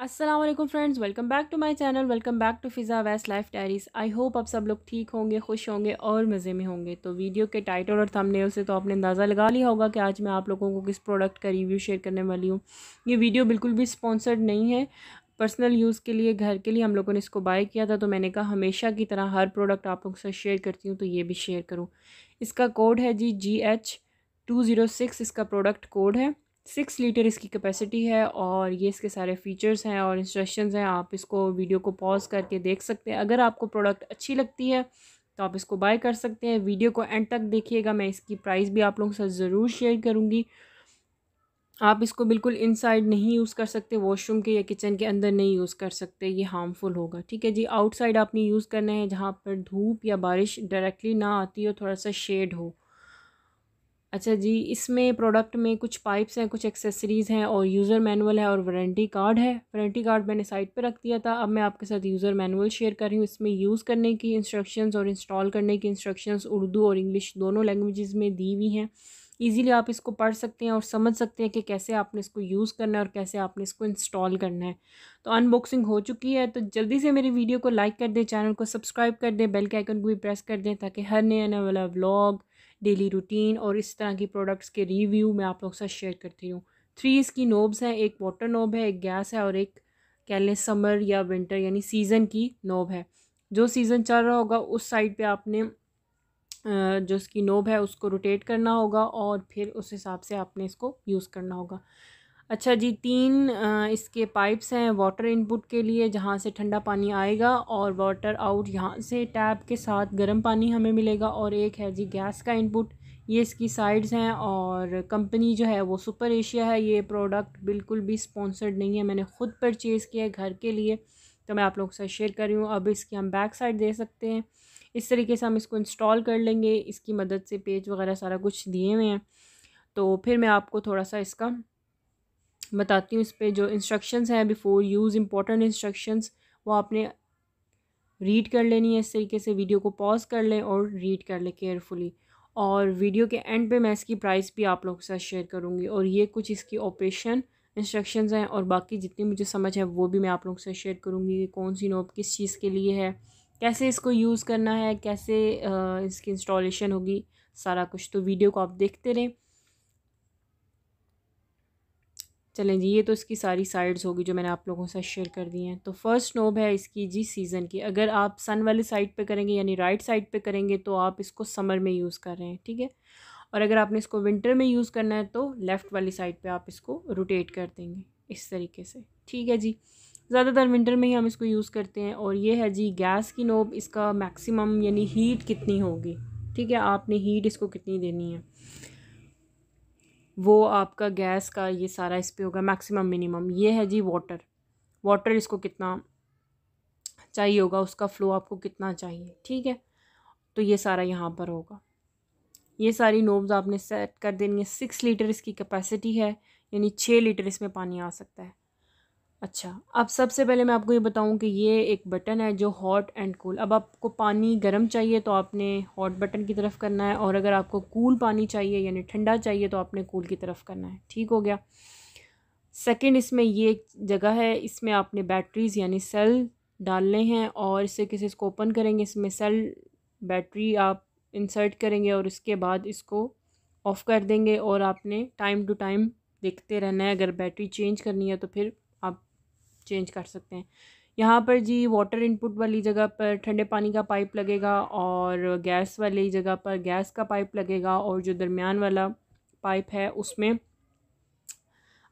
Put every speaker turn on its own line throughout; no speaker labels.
Aslam friends welcome back to my channel welcome back to Fiza west life diaries I hope आप सब लोग ठीक होंगे खुश होंगे और मज़े में होंगे तो वीडियो के टाइटल और थंबनेल से तो आपने अंदाज़ा लगा लिया होगा कि आज मैं आप लोगों को किस प्रोडक्ट का रिव्यू शेयर करने वाली हूँ ये वीडियो बिल्कुल भी स्पॉन्सर्ड नहीं है पर्सनल यूज़ के लिए घर के लिए हम लोगों ने इसको बाय किया था तो मैंने कहा हमेशा की तरह हर प्रोडक्ट आप लोगों से शेयर करती हूँ तो ये भी शेयर करूँ इसका कोड है G G H two zero six इसका प्रोडक्ट कोड है सिक्स लीटर इसकी कैपेसिटी है और ये इसके सारे फ़ीचर्स हैं और इंस्ट्रक्शंस हैं आप इसको वीडियो को पॉज करके देख सकते हैं अगर आपको प्रोडक्ट अच्छी लगती है तो आप इसको बाय कर सकते हैं वीडियो को एंड तक देखिएगा मैं इसकी प्राइस भी आप लोगों के साथ ज़रूर शेयर करूँगी आप इसको बिल्कुल इनसाइड नहीं यूज़ कर सकते वॉशरूम के या किचन के अंदर नहीं यूज़ कर सकते ये हार्मफुल होगा ठीक है जी आउटसाइड आपने यूज़ करना है जहाँ पर धूप या बारिश डायरेक्टली ना आती हो थोड़ा सा शेड हो अच्छा जी इसमें प्रोडक्ट में कुछ पाइप्स हैं कुछ एक्सेसरीज़ हैं और यूज़र मैनुअल है और वारंटी कार्ड है वारंटी कार्ड मैंने साइट पर रख दिया था अब मैं आपके साथ यूज़र मैनुअल शेयर कर रही हूँ इसमें यूज़ करने की इंस्ट्रक्शंस और इंस्टॉल करने की इंस्ट्रक्शंस उर्दू और इंग्लिश दोनों लैंग्वेज़ में दी हुई हैं ईज़िली आप इसको पढ़ सकते हैं और समझ सकते हैं कि कैसे आपने इसको यूज़ करना है और कैसे आपने इसको इंस्टॉल करना है तो अनबॉक्सिंग हो चुकी है तो जल्दी से मेरी वीडियो को लाइक कर दें चैनल को सब्सक्राइब कर दें बेल के आइकन को भी प्रेस कर दें ताकि हर नया नया वाला व्लॉग डेली रूटीन और इस तरह की प्रोडक्ट्स के रिव्यू मैं आप लोगों के साथ शेयर करती हूँ थ्री इसकी नोब्स हैं एक वाटर नोब है एक गैस है और एक कह लें समर या विंटर यानी सीज़न की नोब है जो सीज़न चल रहा होगा उस साइड पे आपने जो इसकी नोब है उसको रोटेट करना होगा और फिर उस हिसाब से आपने इसको यूज़ करना होगा अच्छा जी तीन इसके पाइप्स हैं वाटर इनपुट के लिए जहाँ से ठंडा पानी आएगा और वाटर आउट यहाँ से टैप के साथ गर्म पानी हमें मिलेगा और एक है जी गैस का इनपुट ये इसकी साइड्स हैं और कंपनी जो है वो सुपर एशिया है ये प्रोडक्ट बिल्कुल भी स्पॉन्सर्ड नहीं है मैंने ख़ुद परचेज़ किया है घर के लिए तो मैं आप लोगों के साथ शेयर कर रही हूँ अब इसकी हम बैक साइड दे सकते हैं इस तरीके से हम इसको इंस्टॉल कर लेंगे इसकी मदद से पेज वगैरह सारा कुछ दिए हुए हैं तो फिर मैं आपको थोड़ा सा इसका बताती हूँ इस पर जो इंस्ट्रक्शंस हैं बिफ़ोर यूज़ इंपॉर्टेंट इंस्ट्रक्शंस वो आपने रीड कर लेनी है इस तरीके से वीडियो को पॉज कर लें और रीड कर लें केयरफुली और वीडियो के एंड पे मैं इसकी प्राइस भी आप लोगों के साथ शेयर करूँगी और ये कुछ इसकी ऑपरेशन इंस्ट्रक्शंस हैं और बाकी जितनी मुझे समझ है वो भी मैं आप लोगों के साथ शेयर करूँगी कि कौन सी नोब किस चीज़ के लिए है कैसे इसको यूज़ करना है कैसे इसकी इंस्टॉलेशन होगी सारा कुछ तो वीडियो को आप देखते रहें चलें जी ये तो इसकी सारी साइड्स होगी जो मैंने आप लोगों से शेयर कर दी हैं तो फर्स्ट नोब है इसकी जी सीज़न की अगर आप सन वाली साइड पे करेंगे यानी राइट साइड पे करेंगे तो आप इसको समर में यूज़ कर रहे हैं ठीक है और अगर आपने इसको विंटर में यूज़ करना है तो लेफ़्ट वाली साइड पे आप इसको रोटेट कर देंगे इस तरीके से ठीक है जी ज़्यादातर विंटर में ही हम इसको यूज़ करते हैं और ये है जी गैस की नोब इसका मैक्सिमम यानी हीट कितनी होगी ठीक है आपने हीट इसको कितनी देनी है वो आपका गैस का ये सारा इस पर होगा मैक्सिमम मिनिमम ये है जी वाटर वाटर इसको कितना चाहिए होगा उसका फ़्लो आपको कितना चाहिए ठीक है तो ये सारा यहाँ पर होगा ये सारी नोब्स आपने सेट कर देनी है सिक्स लीटर इसकी कैपेसिटी है यानी छः लीटर इसमें पानी आ सकता है अच्छा अब सबसे पहले मैं आपको ये बताऊं कि ये एक बटन है जो हॉट एंड कूल अब आपको पानी गर्म चाहिए तो आपने हॉट बटन की तरफ करना है और अगर आपको कूल पानी चाहिए यानी ठंडा चाहिए तो आपने कूल की तरफ करना है ठीक हो गया सेकंड इसमें ये एक जगह है इसमें आपने बैटरीज़ यानी सेल डालने हैं और इसे किसी इसको ओपन करेंगे इसमें सेल बैटरी आप इंसर्ट करेंगे और इसके बाद इसको ऑफ़ कर देंगे और आपने टाइम टू टाइम देखते रहना है अगर बैटरी चेंज करनी है तो फिर चेंज कर सकते हैं यहाँ पर जी वाटर इनपुट वाली जगह पर ठंडे पानी का पाइप लगेगा और गैस वाली जगह पर गैस का पाइप लगेगा और जो दरमियान वाला पाइप है उसमें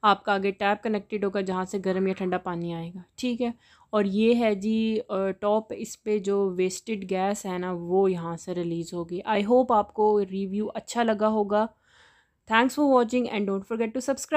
आपका आगे टैप कनेक्टेड होगा जहाँ से गर्म या ठंडा पानी आएगा ठीक है और ये है जी टॉप इस पर जो वेस्टेड गैस है ना वो यहाँ से रिलीज़ होगी आई होप आपको रिव्यू अच्छा लगा होगा thanks for watching and don't forget to subscribe